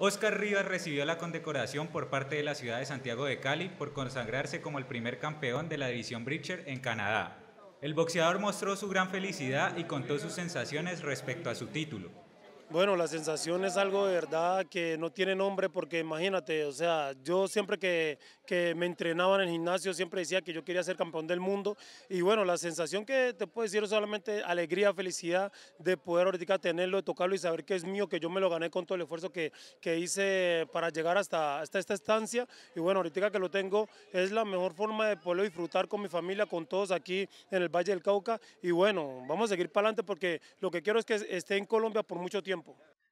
Oscar Rivas recibió la condecoración por parte de la ciudad de Santiago de Cali por consagrarse como el primer campeón de la división Bridger en Canadá. El boxeador mostró su gran felicidad y contó sus sensaciones respecto a su título. Bueno, la sensación es algo de verdad que no tiene nombre porque imagínate, o sea, yo siempre que, me entrenaba en el gimnasio siempre decía que yo quería ser campeón del mundo y bueno, la sensación que te puedo decir es solamente alegría, felicidad de poder ahorita tenerlo, de tocarlo y saber que es mío, que yo me lo gané con todo el esfuerzo que, que hice para llegar hasta, hasta esta estancia y bueno, ahorita que lo tengo es la mejor forma de poderlo disfrutar con mi familia, con todos aquí en el Valle del Cauca y bueno, vamos a seguir para adelante porque lo que quiero es que esté en Colombia por mucho tiempo.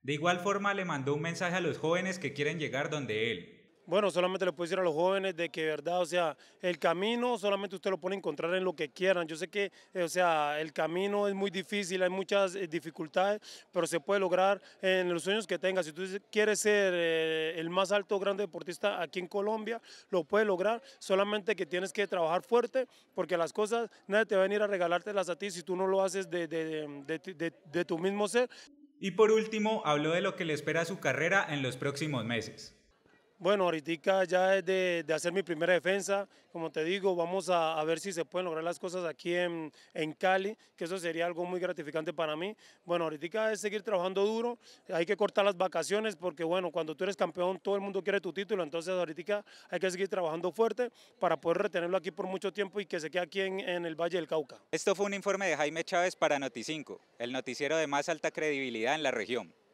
De igual forma, le mandó un mensaje a los jóvenes que quieren llegar donde él. Bueno, solamente le puedo decir a los jóvenes de que, verdad, o sea, el camino solamente usted lo puede encontrar en lo que quieran. Yo sé que, eh, o sea, el camino es muy difícil, hay muchas eh, dificultades, pero se puede lograr en los sueños que tengas. Si tú quieres ser eh, el más alto, grande deportista aquí en Colombia, lo puedes lograr, solamente que tienes que trabajar fuerte, porque las cosas nadie te va a venir a regalártelas a ti si tú no lo haces de, de tu mismo ser. Y por último, habló de lo que le espera su carrera en los próximos meses. Bueno, ahorita ya es de, hacer mi primera defensa, como te digo, vamos a, ver si se pueden lograr las cosas aquí en, Cali, que eso sería algo muy gratificante para mí. Bueno, ahorita es seguir trabajando duro, hay que cortar las vacaciones porque bueno, cuando tú eres campeón todo el mundo quiere tu título, entonces ahorita hay que seguir trabajando fuerte para poder retenerlo aquí por mucho tiempo y que se quede aquí en, en el Valle del Cauca. Esto fue un informe de Jaime Chávez para Noticinco, el noticiero de más alta credibilidad en la región.